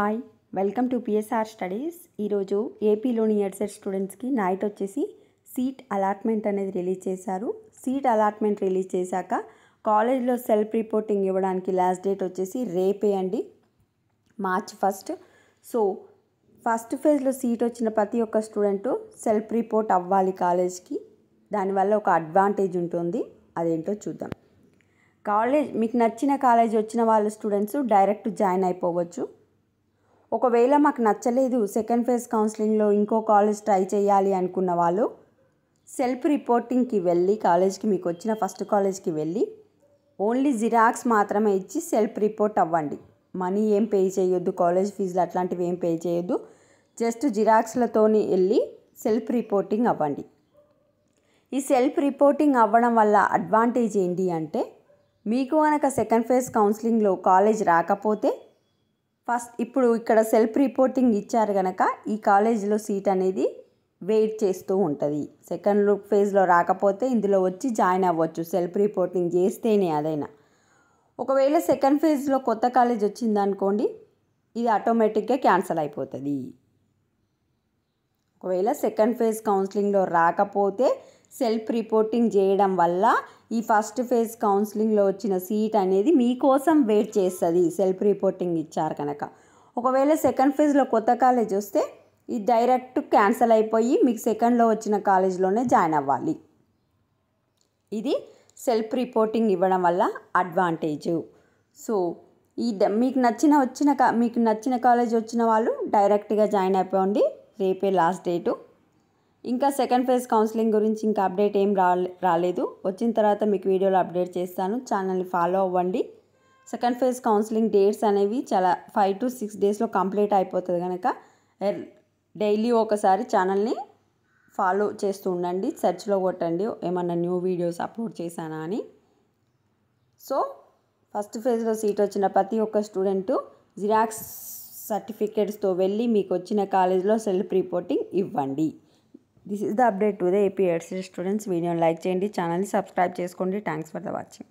hi welcome to PSR studies ఈరోజు ఏపీలోని EdCET స్టూడెంట్స్కి నైట్ వచ్చేసి సీట్ అలాట్మెంట్ అనేది రిలీజ్ చేశారు సీట్ అలాట్మెంట్ రిలీజ్ చేశాక కాలేజ్లో సెల్ఫ్ రిపోర్టింగ్ ఇవ్వడానికి లాస్ట్ డేట్ వచ్చేసి రేపే అండి మార్చ్ ఫస్ట్ సో ఫస్ట్ ఫేజ్లో సీట్ వచ్చిన ప్రతి ఒక్క స్టూడెంట్ సెల్ఫ్ రిపోర్ట్ అవ్వాలి కాలేజ్కి దానివల్ల ఒక అడ్వాంటేజ్ ఉంటుంది అదేంటో చూద్దాం కాలేజ్ మీకు నచ్చిన కాలేజ్ వచ్చిన వాళ్ళ స్టూడెంట్స్ డైరెక్ట్ జాయిన్ అయిపోవచ్చు ఒకవేళ మాకు నచ్చలేదు సెకండ్ ఫేజ్ కౌన్సిలింగ్లో ఇంకో కాలేజ్ ట్రై చేయాలి అనుకున్న వాళ్ళు సెల్ఫ్ రిపోర్టింగ్కి వెళ్ళి కాలేజ్కి మీకు వచ్చిన ఫస్ట్ కాలేజ్కి వెళ్ళి ఓన్లీ జిరాక్స్ మాత్రమే ఇచ్చి సెల్ఫ్ రిపోర్ట్ అవ్వండి మనీ ఏం పే చేయొద్దు కాలేజ్ ఫీజులు అట్లాంటివి ఏం పే చేయొద్దు జస్ట్ జిరాక్స్లతోని వెళ్ళి సెల్ఫ్ రిపోర్టింగ్ అవ్వండి ఈ సెల్ఫ్ రిపోర్టింగ్ అవ్వడం వల్ల అడ్వాంటేజ్ ఏంటి అంటే మీకు కనుక సెకండ్ ఫేజ్ కౌన్సిలింగ్లో కాలేజ్ రాకపోతే ఫస్ట్ ఇప్పుడు ఇక్కడ సెల్ఫ్ రిపోర్టింగ్ ఇచ్చారు కనుక ఈ కాలేజీలో సీట్ అనేది వెయిట్ చేస్తూ ఉంటుంది సెకండ్ లుక్ ఫేజ్లో రాకపోతే ఇందులో వచ్చి జాయిన్ అవ్వచ్చు సెల్ఫ్ రిపోర్టింగ్ చేస్తేనే అదైనా ఒకవేళ సెకండ్ ఫేజ్లో కొత్త కాలేజ్ వచ్చిందనుకోండి ఇది ఆటోమేటిక్గా క్యాన్సిల్ అయిపోతుంది ఒకవేళ సెకండ్ ఫేజ్ కౌన్సిలింగ్లో రాకపోతే సెల్ఫ్ రిపోర్టింగ్ చేయడం వల్ల ఈ ఫస్ట్ ఫేజ్ కౌన్సిలింగ్లో వచ్చిన సీట్ అనేది మీకోసం వెయిట్ చేస్తుంది సెల్ఫ్ రిపోర్టింగ్ ఇచ్చారు కనుక ఒకవేళ సెకండ్ ఫేజ్లో కొత్త కాలేజ్ వస్తే ఈ డైరెక్ట్ క్యాన్సిల్ అయిపోయి మీకు సెకండ్లో వచ్చిన కాలేజ్లోనే జాయిన్ అవ్వాలి ఇది సెల్ఫ్ రిపోర్టింగ్ ఇవ్వడం వల్ల అడ్వాంటేజ్ సో ఈ మీకు నచ్చిన వచ్చిన మీకు నచ్చిన కాలేజ్ వచ్చిన వాళ్ళు డైరెక్ట్గా జాయిన్ అయిపోండి రేపే లాస్ట్ డేటు ఇంకా సెకండ్ ఫేజ్ కౌన్సిలింగ్ గురించి ఇంకా అప్డేట్ ఏం రాలేదు వచ్చిన తర్వాత మీకు వీడియోలు అప్డేట్ చేస్తాను ఛానల్ని ఫాలో అవ్వండి సెకండ్ ఫేజ్ కౌన్సిలింగ్ డేట్స్ అనేవి చాలా ఫైవ్ టు సిక్స్ డేస్లో కంప్లీట్ అయిపోతుంది కనుక డైలీ ఒకసారి ఛానల్ని ఫాలో చేస్తూ ఉండండి సెర్చ్లో కొట్టండి ఏమన్నా న్యూ వీడియోస్ అప్లోడ్ చేశానా అని సో ఫస్ట్ ఫేజ్లో సీట్ వచ్చిన ప్రతి ఒక్క స్టూడెంట్ జిరాక్స్ సర్టిఫికేట్స్తో వెళ్ళి మీకు వచ్చిన కాలేజీలో సెల్ఫ్ రిపోర్టింగ్ ఇవ్వండి this is the update to the AP EdCET students వీడియోని లైక్ చేయండి ఛానల్ని సబ్స్క్రైబ్ చేసుకోండి థ్యాంక్స్ ఫర్ ద వాచింగ్